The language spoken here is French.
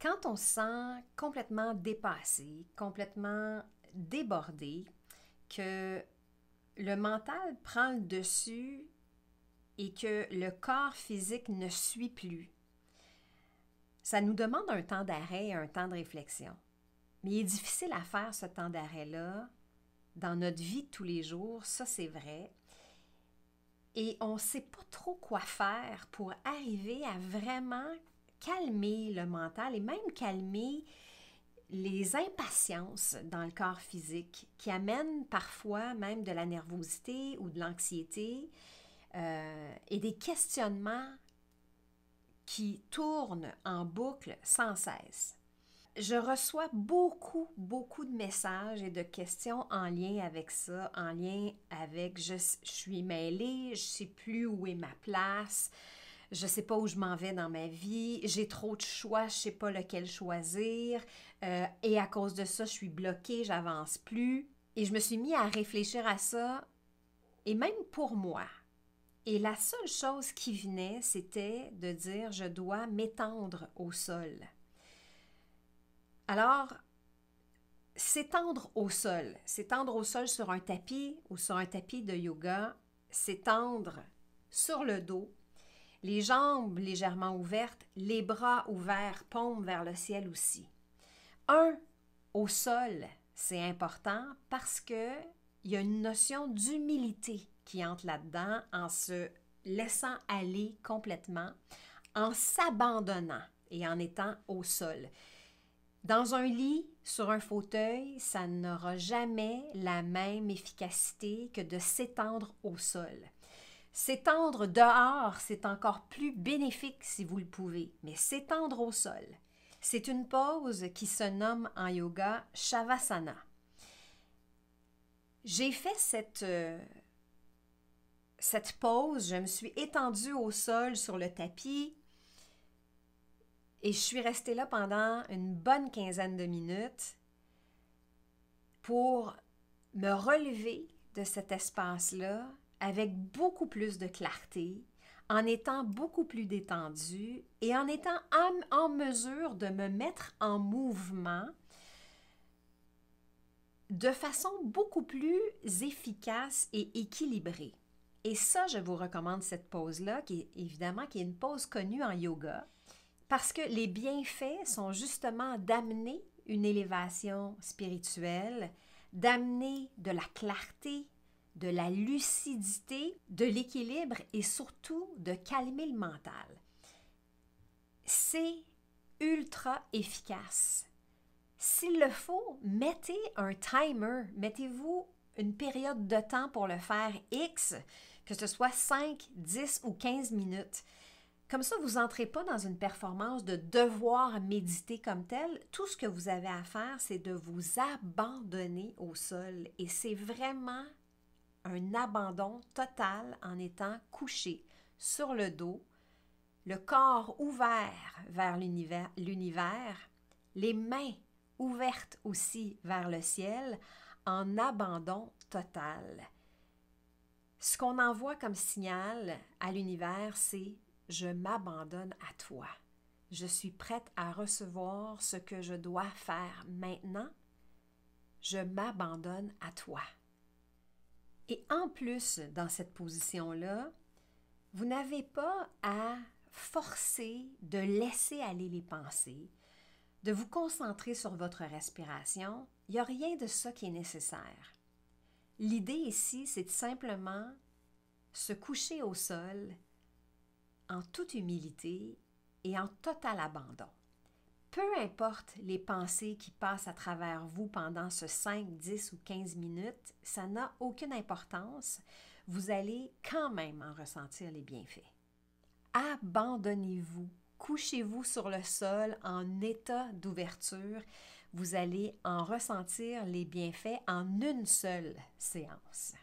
Quand on se sent complètement dépassé, complètement débordé, que le mental prend le dessus et que le corps physique ne suit plus, ça nous demande un temps d'arrêt et un temps de réflexion. Mais il est difficile à faire ce temps d'arrêt-là dans notre vie de tous les jours, ça c'est vrai. Et on ne sait pas trop quoi faire pour arriver à vraiment calmer le mental et même calmer les impatiences dans le corps physique qui amènent parfois même de la nervosité ou de l'anxiété euh, et des questionnements qui tournent en boucle sans cesse. Je reçois beaucoup, beaucoup de messages et de questions en lien avec ça, en lien avec je, je suis mêlée, je ne sais plus où est ma place, je sais pas où je m'en vais dans ma vie, j'ai trop de choix, je sais pas lequel choisir, euh, et à cause de ça, je suis bloquée, j'avance plus. Et je me suis mis à réfléchir à ça, et même pour moi. Et la seule chose qui venait, c'était de dire je dois m'étendre au sol. Alors, s'étendre au sol, s'étendre au sol sur un tapis ou sur un tapis de yoga, s'étendre sur le dos les jambes légèrement ouvertes, les bras ouverts, paumes vers le ciel aussi. Un, au sol, c'est important parce qu'il y a une notion d'humilité qui entre là-dedans en se laissant aller complètement, en s'abandonnant et en étant au sol. Dans un lit, sur un fauteuil, ça n'aura jamais la même efficacité que de s'étendre au sol. S'étendre dehors, c'est encore plus bénéfique si vous le pouvez, mais s'étendre au sol, c'est une pause qui se nomme en yoga Shavasana. J'ai fait euh, cette, pause, je me suis étendue au sol sur le tapis et je suis restée là pendant une bonne quinzaine de minutes pour me relever de cet espace-là avec beaucoup plus de clarté, en étant beaucoup plus détendu et en étant en, mesure de me mettre en mouvement de façon beaucoup plus efficace et équilibrée. Et ça, je vous recommande cette pause-là, qui est évidemment qui est une pause connue en yoga, parce que les bienfaits sont justement d'amener une élévation spirituelle, d'amener de la clarté de la lucidité, de l'équilibre et surtout de calmer le mental. C'est ultra efficace. S'il le faut, mettez un timer, mettez-vous une période de temps pour le faire X, que ce soit 5, 10 ou 15 minutes. Comme ça, vous n'entrez pas dans une performance de devoir méditer comme tel. Tout ce que vous avez à faire, c'est de vous abandonner au sol. Et c'est vraiment un abandon total en étant couché sur le dos, le corps ouvert vers l'univers, les mains ouvertes aussi vers le ciel, en abandon total. Ce qu'on envoie comme signal à l'univers, c'est je m'abandonne à toi. Je suis prête à recevoir ce que je dois faire maintenant. Je m'abandonne à toi. Et en plus, dans cette position-là, vous n'avez pas à forcer de laisser aller les pensées, de vous concentrer sur votre respiration. Il n'y a rien de ça qui est nécessaire. L'idée ici, c'est simplement se coucher au sol en toute humilité et en total abandon peu importe les pensées qui passent à travers vous pendant ce 5, 10 ou 15 minutes, ça n'a aucune importance. Vous allez quand même en ressentir les bienfaits. Abandonnez-vous. Couchez-vous sur le sol en état d'ouverture. Vous allez en ressentir les bienfaits en une seule séance.